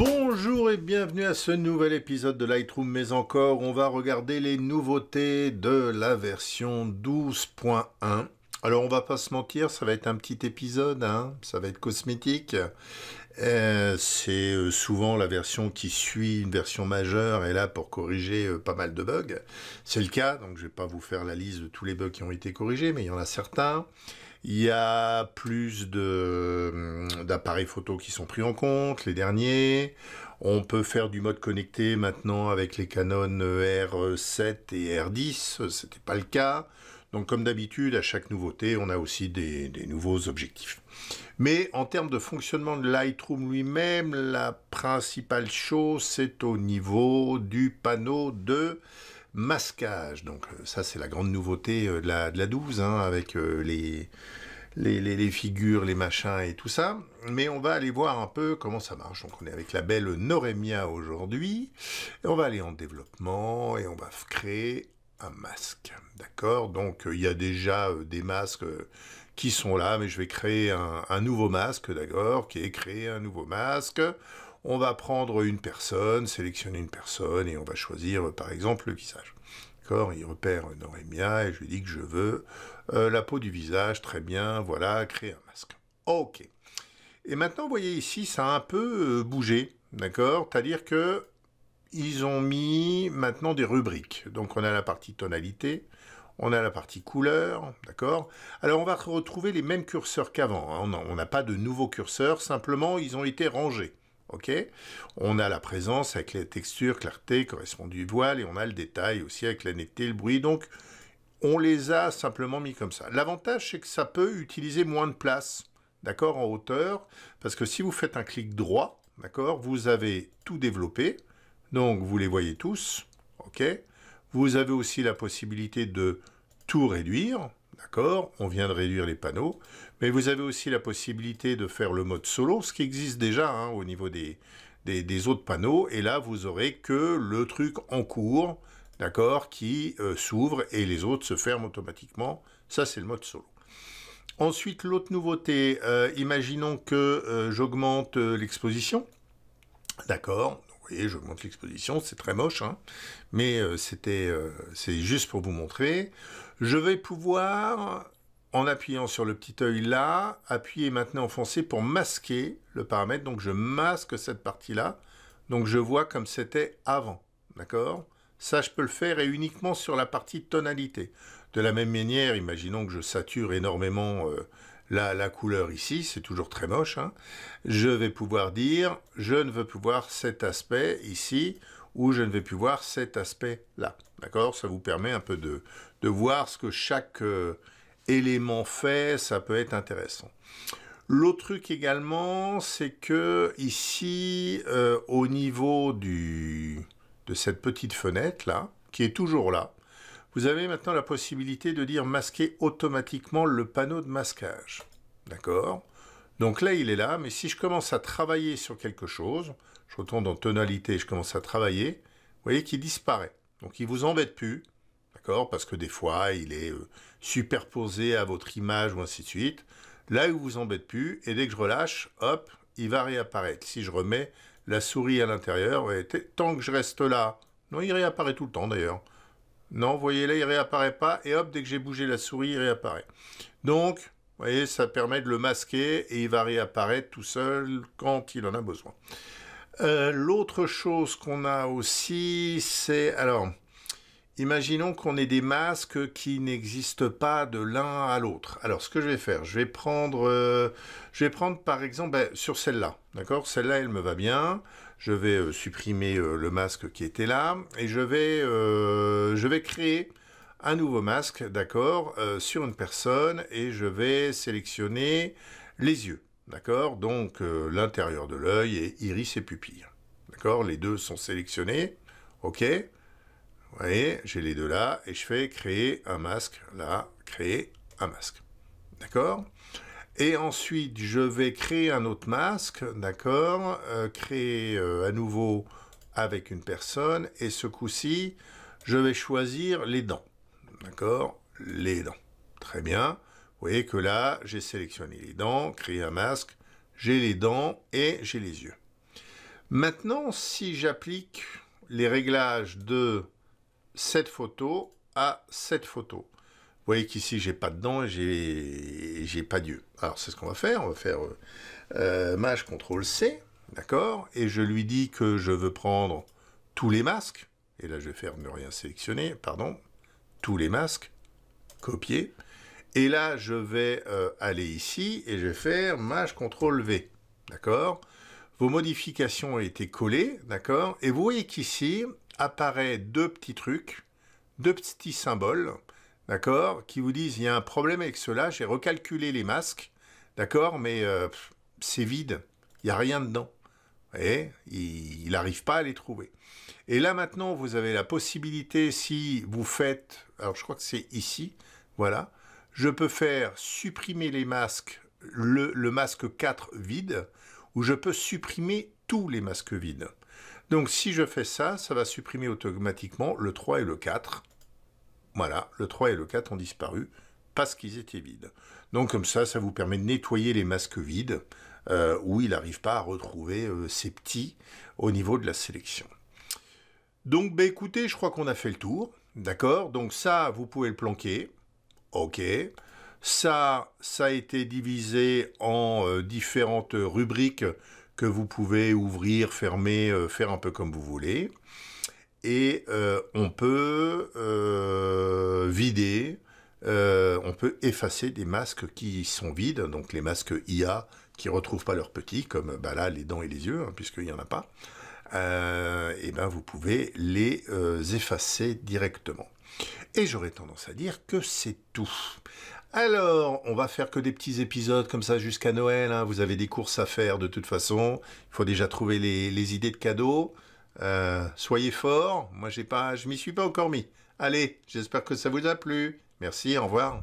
Bonjour et bienvenue à ce nouvel épisode de Lightroom, mais encore on va regarder les nouveautés de la version 12.1. Alors on va pas se mentir, ça va être un petit épisode, hein. ça va être cosmétique. Euh, c'est euh, souvent la version qui suit une version majeure et là pour corriger euh, pas mal de bugs. C'est le cas, donc je vais pas vous faire la liste de tous les bugs qui ont été corrigés, mais il y en a certains. Il y a plus hum, d'appareils photos qui sont pris en compte, les derniers. On peut faire du mode connecté maintenant avec les Canon R7 et R10, n'était pas le cas. Donc comme d'habitude, à chaque nouveauté, on a aussi des, nouveaux objectifs. Mais en termes de fonctionnement de Lightroom lui-même, la principale chose, c'est au niveau du panneau de masquage. Donc euh, ça, c'est la grande nouveauté euh, de la, 12, hein, avec euh, les, les, les, figures, les machins et tout ça. Mais on va aller voir un peu comment ça marche. Donc on est avec la belle Noremia aujourd'hui. On va aller en développement et on va créer un masque. D'accord Donc euh, il y a déjà euh, des masques euh, qui sont là, mais je vais créer un, nouveau masque, d'accord Qui est créé un nouveau masque. On va prendre une personne, sélectionner une personne et on va choisir par exemple le visage. D'accord Il repère Norémia et je lui dis que je veux la peau du visage. Très bien, voilà, créer un masque. Ok. Et maintenant, vous voyez ici, ça a un peu bougé. D'accord C'est-à-dire que ils ont mis maintenant des rubriques. Donc on a la partie tonalité, on a la partie couleur, d'accord Alors on va retrouver les mêmes curseurs qu'avant. Hein. On n'a pas de nouveaux curseurs, simplement ils ont été rangés. Ok On a la présence avec les textures, clarté, du voile, et on a le détail aussi avec la netteté, le bruit. Donc on les a simplement mis comme ça. L'avantage, c'est que ça peut utiliser moins de place, d'accord, en hauteur, parce que si vous faites un clic droit, d'accord, vous avez tout développé, donc, vous les voyez tous, ok Vous avez aussi la possibilité de tout réduire, d'accord On vient de réduire les panneaux, mais vous avez aussi la possibilité de faire le mode solo, ce qui existe déjà hein, au niveau des, des, autres panneaux, et là, vous aurez que le truc en cours, d'accord, qui euh, s'ouvre et les autres se ferment automatiquement. Ça, c'est le mode solo. Ensuite, l'autre nouveauté, euh, imaginons que euh, j'augmente l'exposition. D'accord, je monte l'exposition, c'est très moche, hein. mais euh, c'était, euh, c'est juste pour vous montrer. Je vais pouvoir, en appuyant sur le petit œil là, appuyer maintenant enfoncé pour masquer le paramètre. Donc je masque cette partie-là, donc je vois comme c'était avant, d'accord ça, je peux le faire et uniquement sur la partie tonalité. De la même manière, imaginons que je sature énormément euh, la, couleur ici, c'est toujours très moche, hein. je vais pouvoir dire je ne veux plus voir cet aspect ici ou je ne vais plus voir cet aspect là. D'accord Ça vous permet un peu de, voir ce que chaque euh, élément fait, ça peut être intéressant. L'autre truc également, c'est que ici, euh, au niveau de cette petite fenêtre là, qui est toujours là, vous avez maintenant la possibilité de dire masquer automatiquement le panneau de masquage. D'accord Donc là, il est là, mais si je commence à travailler sur quelque chose, je retourne dans tonalité et je commence à travailler, vous voyez qu'il disparaît. Donc il vous embête plus, d'accord Parce que des fois, il est euh, superposé à votre image ou ainsi de suite. Là, il vous embête plus, et dès que je relâche, hop, il va réapparaître. Si je remets la souris à l'intérieur, tant que je reste là, non, il réapparaît tout le temps d'ailleurs. Non, vous voyez là, il réapparaît pas. Et hop, dès que j'ai bougé la souris, il réapparaît. Donc, vous voyez, ça permet de le masquer et il va réapparaître tout seul quand il en a besoin. Euh, l'autre chose qu'on a aussi, c'est... Alors, imaginons qu'on ait des masques qui n'existent pas de l'un à l'autre. Alors, ce que je vais faire, je vais prendre, euh, je vais prendre par exemple ben, sur celle-là. D'accord Celle-là, elle me va bien je vais euh, supprimer euh, le masque qui était là et je vais, euh, je vais créer un nouveau masque, d'accord, sur une personne et je vais sélectionner les yeux, d'accord, donc l'intérieur de l'œil et iris et pupille, d'accord, les deux sont sélectionnés, ok, vous voyez, j'ai les deux là et je fais créer un masque, là, créer un masque, d'accord et ensuite, je vais créer un autre masque, d'accord euh, Créer euh, à nouveau avec une personne. Et ce coup-ci, je vais choisir les dents, d'accord Les dents. Très bien. Vous voyez que là, j'ai sélectionné les dents, créé un masque, j'ai les dents et j'ai les yeux. Maintenant, si j'applique les réglages de cette photo à cette photo, vous voyez qu'ici, j'ai pas dedans, dents et j'ai pas Dieu. Alors, c'est ce qu'on va faire. On va faire euh, euh CTRL, C, d'accord Et je lui dis que je veux prendre tous les masques. Et là, je vais faire ne rien sélectionner, pardon. Tous les masques, copier. Et là, je vais euh, aller ici et je vais faire Maj CTRL, V, d'accord Vos modifications ont été collées, d'accord Et vous voyez qu'ici, apparaît deux petits trucs, deux petits symboles d'accord, qui vous disent il y a un problème avec cela, j'ai recalculé les masques, d'accord, mais euh, c'est vide, il n'y a rien dedans. Et il n'arrive pas à les trouver. Et là maintenant, vous avez la possibilité, si vous faites, alors je crois que c'est ici, voilà, je peux faire supprimer les masques, le, le masque 4 vide, ou je peux supprimer tous les masques vides. Donc si je fais ça, ça va supprimer automatiquement le 3 et le 4. Voilà, le 3 et le 4 ont disparu parce qu'ils étaient vides. Donc comme ça, ça vous permet de nettoyer les masques vides euh, où il n'arrive pas à retrouver euh, ces ses petits au niveau de la sélection. Donc ben, écoutez, je crois qu'on a fait le tour. D'accord Donc ça, vous pouvez le planquer. OK. Ça, ça a été divisé en euh, différentes rubriques que vous pouvez ouvrir, fermer, faire un peu comme vous voulez et euh, on peut euh, vider, euh, on peut effacer des masques qui sont vides, donc les masques IA qui ne retrouvent pas leurs petits, comme bah là les dents et les yeux, hein, puisqu'il n'y en a pas, et ben vous pouvez les effacer directement. Et j'aurais tendance à dire que c'est tout. Alors, on va faire que des petits épisodes comme ça jusqu'à Noël. Hein. Vous avez des courses à faire de toute façon. Il faut déjà trouver les idées de cadeaux. Euh, soyez forts. Moi, j'ai pas, je m'y suis pas encore mis. Allez, j'espère que ça vous a plu. Merci, au revoir.